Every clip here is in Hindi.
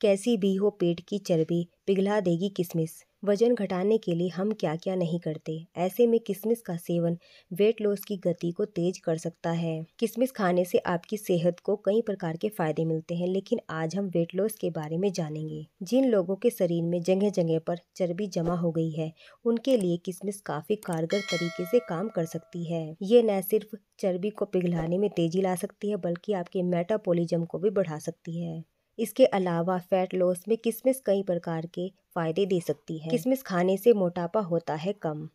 कैसी भी हो पेट की चर्बी पिघला देगी किसमिस वजन घटाने के लिए हम क्या क्या नहीं करते ऐसे में किसमिस का सेवन वेट लॉस की गति को तेज कर सकता है किसमिस खाने से आपकी सेहत को कई प्रकार के फायदे मिलते हैं लेकिन आज हम वेट लॉस के बारे में जानेंगे जिन लोगों के शरीर में जगह जगह पर चर्बी जमा हो गई है उनके लिए किसमिस काफी कारगर तरीके से काम कर सकती है ये न सिर्फ चर्बी को पिघलाने में तेजी ला सकती है बल्कि आपके मेटाबोलिज्म को भी बढ़ा सकती है इसके अलावा फैट लॉस में किशमिश कई प्रकार के फ़ायदे दे सकती है किशमिश खाने से मोटापा होता है कम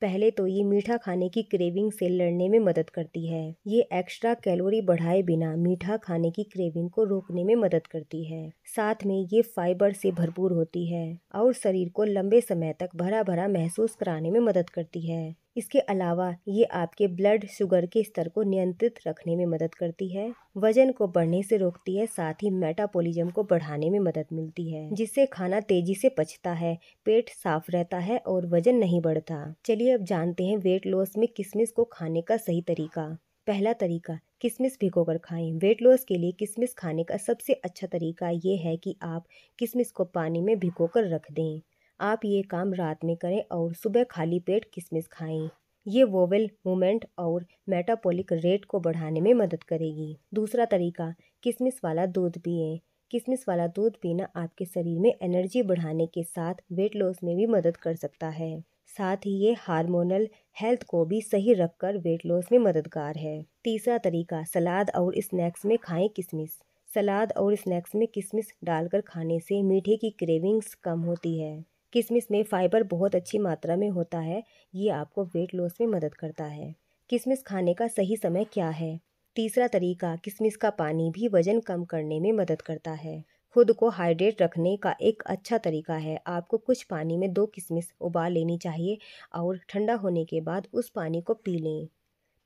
पहले तो ये मीठा खाने की क्रेविंग से लड़ने में मदद करती है ये एक्स्ट्रा कैलोरी बढ़ाए बिना मीठा खाने की क्रेविंग को रोकने में मदद करती है साथ में ये फाइबर से भरपूर होती है और शरीर को लंबे समय तक भरा भरा महसूस कराने में मदद करती है इसके अलावा ये आपके ब्लड शुगर के स्तर को नियंत्रित रखने में मदद करती है वजन को बढ़ने से रोकती है साथ ही मेटाबॉलिज्म को बढ़ाने में मदद मिलती है जिससे खाना तेजी से पचता है पेट साफ रहता है और वजन नहीं बढ़ता चलिए अब जानते हैं वेट लॉस में किशमिश को खाने का सही तरीका पहला तरीका किशमिश भिगोकर खाएं वेट लॉस के लिए किशमिश खाने का सबसे अच्छा तरीका ये है कि आप किशमिश को पानी में भिगोकर रख दें आप ये काम रात में करें और सुबह खाली पेट किशमिश खाएं ये वोवेल मूवमेंट और मेटापोलिक रेट को बढ़ाने में मदद करेगी दूसरा तरीका किशमिश वाला दूध पिए किशमिश वाला दूध पीना आपके शरीर में एनर्जी बढ़ाने के साथ वेट लॉस में भी मदद कर सकता है साथ ही ये हार्मोनल हेल्थ को भी सही रखकर वेट लॉस में मददगार है तीसरा तरीका सलाद और स्नैक्स में खाएं किशमिश सलाद और स्नैक्स में किशमिश डालकर खाने से मीठे की क्रेविंग्स कम होती है किशमिश में फ़ाइबर बहुत अच्छी मात्रा में होता है ये आपको वेट लॉस में मदद करता है किशमिश खाने का सही समय क्या है तीसरा तरीका किशमिश का पानी भी वजन कम करने में मदद करता है खुद को हाइड्रेट रखने का एक अच्छा तरीका है आपको कुछ पानी में दो किशमिश उबाल लेनी चाहिए और ठंडा होने के बाद उस पानी को पी लें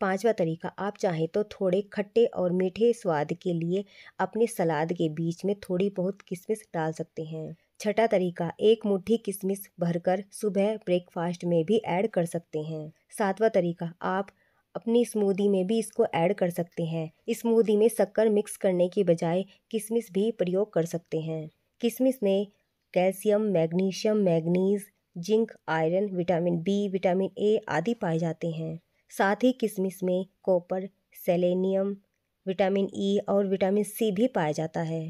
पांचवा तरीका आप चाहें तो थोड़े खट्टे और मीठे स्वाद के लिए अपने सलाद के बीच में थोड़ी बहुत किशमिश डाल सकते हैं छठा तरीका एक मुट्ठी किशमिश भरकर सुबह ब्रेकफास्ट में भी ऐड कर सकते हैं सातवां तरीका आप अपनी स्मूदी में भी इसको ऐड कर सकते हैं स्मूदी में शक्कर मिक्स करने की बजाय किशमिश भी प्रयोग कर सकते हैं किशमिश में calcium magnesium manganese zinc iron vitamin B vitamin A आदि पाए जाते हैं साथ ही किशमिश में कॉपर सेलेनियम विटामिन ई और विटामिन सी भी पाया जाता है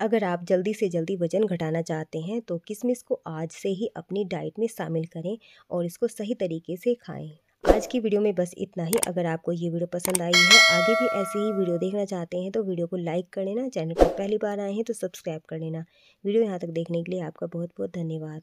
अगर आप जल्दी से जल्दी वज़न घटाना चाहते हैं तो किशमिश को आज से ही अपनी डाइट में शामिल करें और इसको सही तरीके से खाएं आज की वीडियो में बस इतना ही अगर आपको ये वीडियो पसंद आई है आगे भी ऐसी ही वीडियो देखना चाहते हैं तो वीडियो को लाइक कर लेना चैनल पर पहली बार आए हैं तो सब्सक्राइब कर लेना वीडियो यहाँ तक देखने के लिए आपका बहुत बहुत धन्यवाद